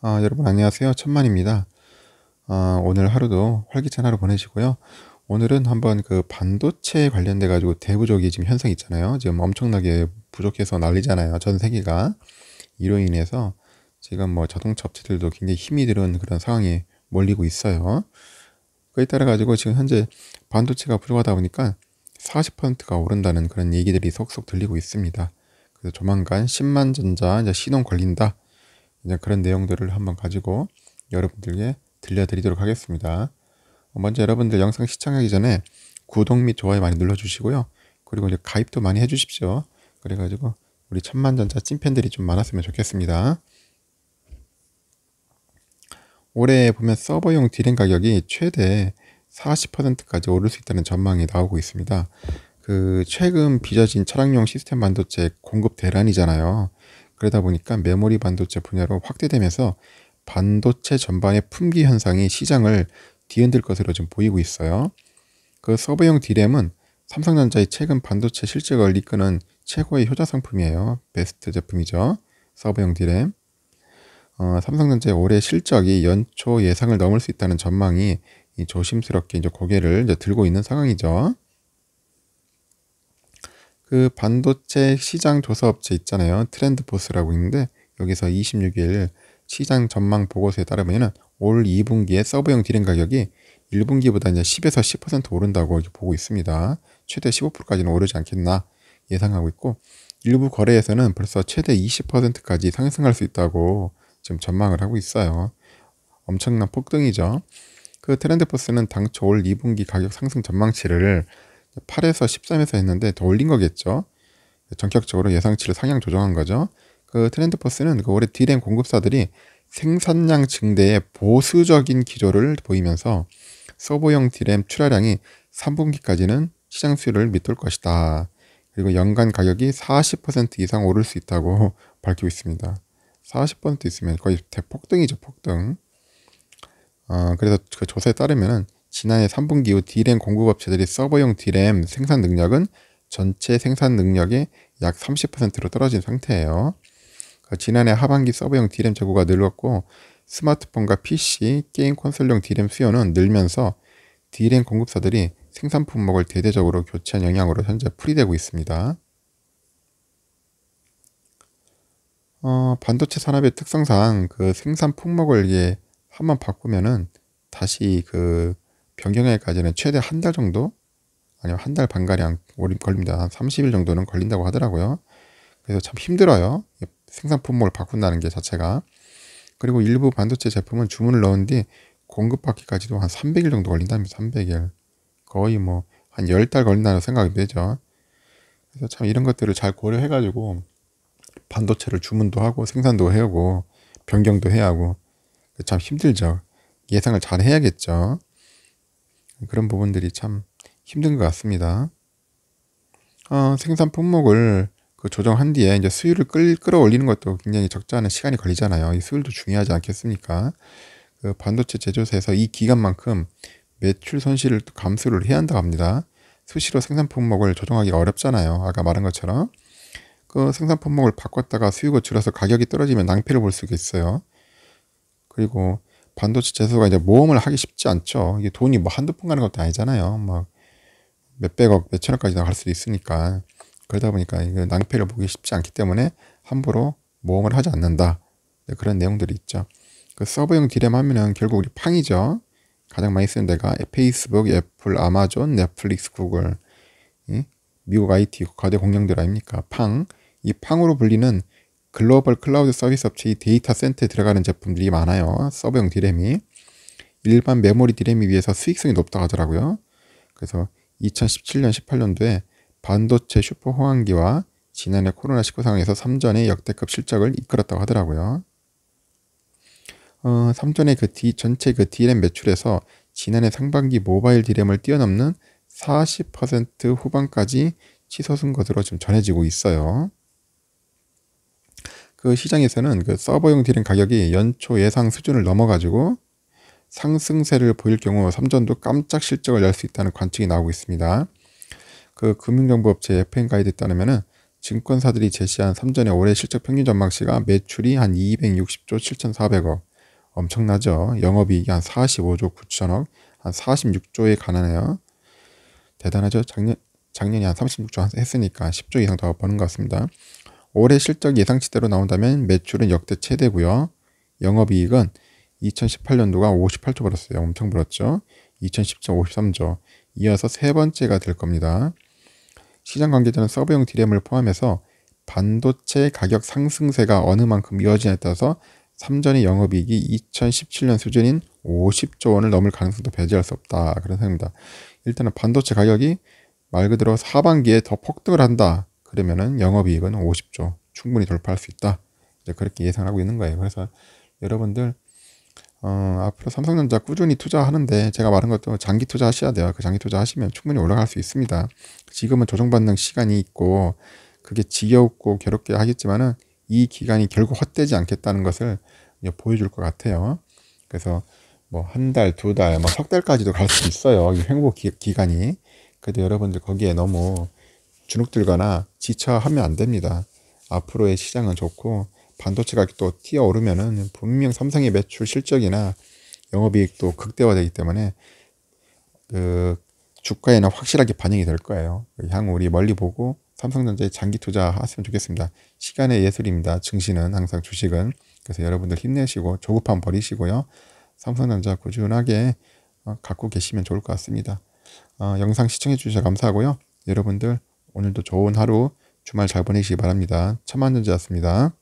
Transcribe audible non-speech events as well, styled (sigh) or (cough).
아, 여러분 안녕하세요. 천만입니다. 아, 오늘 하루도 활기찬 하루 보내시고요. 오늘은 한번 그 반도체 관련돼 가지고 대구적이 지금 현상 있잖아요. 지금 엄청나게 부족해서 난리잖아요. 전 세계가 이로 인해서 지금 뭐 자동차 업체들도 굉장히 힘이 드는 그런 상황이 몰리고 있어요. 그에 따라 가지고 지금 현재 반도체가 부족하다 보니까 40%가 오른다는 그런 얘기들이 속속 들리고 있습니다. 그래서 조만간 10만 전자 이제 신혼 걸린다. 이제 그런 내용들을 한번 가지고 여러분들께 들려드리도록 하겠습니다. 먼저 여러분들 영상 시청하기 전에 구독 및 좋아요 많이 눌러주시고요. 그리고 이제 가입도 많이 해주십시오. 그래가지고 우리 천만전자 찐팬들이 좀 많았으면 좋겠습니다. 올해 보면 서버용 디램 가격이 최대 40%까지 오를 수 있다는 전망이 나오고 있습니다. 그 최근 빚어진 차량용 시스템 반도체 공급 대란이잖아요. 그러다 보니까 메모리 반도체 분야로 확대되면서 반도체 전반의 품귀 현상이 시장을 뒤흔들 것으로 좀 보이고 있어요. 그서브형 디램은 삼성전자의 최근 반도체 실적을 이끄는 최고의 효자 상품이에요. 베스트 제품이죠. 서브형 디램. 어, 삼성전자의 올해 실적이 연초 예상을 넘을 수 있다는 전망이 조심스럽게 이제 고개를 이제 들고 있는 상황이죠. 그 반도체 시장 조사 업체 있잖아요. 트렌드포스라고 있는데 여기서 26일 시장 전망 보고서에 따르면올 2분기에 서버용 디램 가격이 1분기보다 이제 10에서 10% 오른다고 보고 있습니다. 최대 15%까지는 오르지 않겠나 예상하고 있고 일부 거래에서는 벌써 최대 20%까지 상승할 수 있다고 지금 전망을 하고 있어요. 엄청난 폭등이죠. 그 트렌드포스는 당초 올 2분기 가격 상승 전망치를 8에서 13에서 했는데 더 올린 거겠죠. 전격적으로 예상치를 상향 조정한 거죠. 그 트렌드 포스는 그 올해 디램 공급사들이 생산량 증대에 보수적인 기조를 보이면서 서버용 디램 출하량이 3분기까지는 시장 수요를 밑돌 것이다. 그리고 연간 가격이 40% 이상 오를 수 있다고 (laughs) 밝히고 있습니다. 40% 있으면 거의 대폭등이죠, 폭등. 어, 그래서 그 조사에 따르면은 지난해 3분기 이후 D램 공급업체들이 서버용 D램 생산 능력은 전체 생산 능력의 약 30%로 떨어진 상태예요. 그러니까 지난해 하반기 서버용 D램 재고가 늘었고 스마트폰과 PC, 게임 콘솔용 D램 수요는 늘면서 D램 공급사들이 생산 품목을 대대적으로 교체한 영향으로 현재 풀이되고 있습니다. 어, 반도체 산업의 특성상 그 생산 품목을 이제 한번 바꾸면은 다시 그 변경하기까지는 최대 한 달 정도 아니면 한 달 반가량 걸립니다. 한 30일 정도는 걸린다고 하더라고요. 그래서 참 힘들어요. 생산 품목을 바꾼다는 게 자체가. 그리고 일부 반도체 제품은 주문을 넣은 뒤 공급받기까지도 한 300일 정도 걸린답니다. 300일. 거의 뭐한 10달 걸린다는 생각이 되죠. 그래서 참 이런 것들을 잘 고려해가지고 반도체를 주문도 하고 생산도 해오고 변경도 해야 하고 참 힘들죠. 예상을 잘 해야겠죠. 그런 부분들이 참 힘든 것 같습니다. 어, 생산 품목을 그 조정한 뒤에 이제 수율을 끌, 끌어올리는 것도 굉장히 적지 않은 시간이 걸리잖아요. 이 수율도 중요하지 않겠습니까? 그 반도체 제조사에서 이 기간만큼 매출 손실을 감수를 해야 한다고 합니다. 수시로 생산 품목을 조정하기가 어렵잖아요. 아까 말한 것처럼. 그 생산 품목을 바꿨다가 수요가 줄어서 가격이 떨어지면 낭패를 볼 수가 있어요. 그리고 반도체 재수가 이제 모험을 하기 쉽지 않죠. 이게 돈이 뭐 한두 푼 가는 것도 아니잖아요. 막 몇백억, 몇천억까지 나갈 수도 있으니까. 그러다 보니까 이거 낭패를 보기 쉽지 않기 때문에 함부로 모험을 하지 않는다. 네, 그런 내용들이 있죠. 그 서버용 디램 하면은 결국 우리 팡이죠. 가장 많이 쓰는 데가 페이스북, 애플, 아마존, 넷플릭스, 구글. 미국 IT 거대 공룡들 아닙니까? 팡. 이 팡으로 불리는 글로벌 클라우드 서비스 업체의 데이터 센터에 들어가는 제품들이 많아요. 서버용 디램이. 일반 메모리 디램에 비해서 수익성이 높다고 하더라고요. 그래서 2017년, 18년도에 반도체 슈퍼 호황기와 지난해 코로나19 상황에서 삼전의 역대급 실적을 이끌었다고 하더라고요. 어, 삼전의 그 D, 전체 그 d r 매출에서 지난해 상반기 모바일 디램을 뛰어넘는 40% 후반까지 치솟은 것으로 지금 전해지고 있어요. 그 시장에서는 그 서버용 딜은 가격이 연초 예상 수준을 넘어가지고 상승세를 보일 경우 삼전도 깜짝 실적을 낼 수 있다는 관측이 나오고 있습니다. 그 금융정보업체 FN 가이드에 따르면은 증권사들이 제시한 삼전의 올해 실적 평균 전망치가 매출이 한 260조 7,400억 엄청나죠. 영업이익이 한 45조 9천억 한 46조에 가난해요. 대단하죠. 작년 작년에 한 36조 했으니까 10조 이상 더 버는 것 같습니다. 올해 실적 예상치대로 나온다면 매출은 역대 최대고요. 영업이익은 2018년도가 58조 벌었어요. 엄청 벌었죠. 2017년 53조. 이어서 세 번째가 될 겁니다. 시장 관계자는 서버용 디램을 포함해서 반도체 가격 상승세가 어느 만큼 이어지냐에 따라서 삼전의 영업이익이 2017년 수준인 50조 원을 넘을 가능성도 배제할 수 없다. 그런 생각입니다. 일단은 반도체 가격이 말 그대로 하반기에 더 폭등을 한다. 그러면은 영업이익은 50조 충분히 돌파할 수 있다. 이제 그렇게 예상하고 있는 거예요. 그래서 여러분들 어, 앞으로 삼성전자 꾸준히 투자하는데 제가 말한 것도 장기 투자하셔야 돼요. 그 장기 투자하시면 충분히 올라갈 수 있습니다. 지금은 조정받는 시간이 있고 그게 지겹고 괴롭게 하겠지만은 이 기간이 결국 헛되지 않겠다는 것을 보여줄 것 같아요. 그래서 뭐 한 달, 두 달, 뭐 석 달까지도 갈 수 있어요. 이 횡보 기, 간이 그래도 여러분들 거기에 너무 주눅들거나 지쳐 하면 안 됩니다. 앞으로의 시장은 좋고 반도체가 격도튀어오르면은 분명 삼성의 매출 실적이나 영업이익도 극대화되기 때문에 그 주가에는 확실하게 반영이 될 거예요. 향후 우리 멀리 보고 삼성전자에 장기 투자하시면 좋겠습니다. 시간의 예술입니다. 증시는 항상 주식은 그래서 여러분들 힘내시고 조급함 버리시고요. 삼성전자 꾸준하게 어, 갖고 계시면 좋을 것 같습니다. 어, 영상 시청해 주셔서 감사하고요. 여러분들 오늘도 좋은 하루 주말 잘 보내시기 바랍니다. 천만전자였습니다.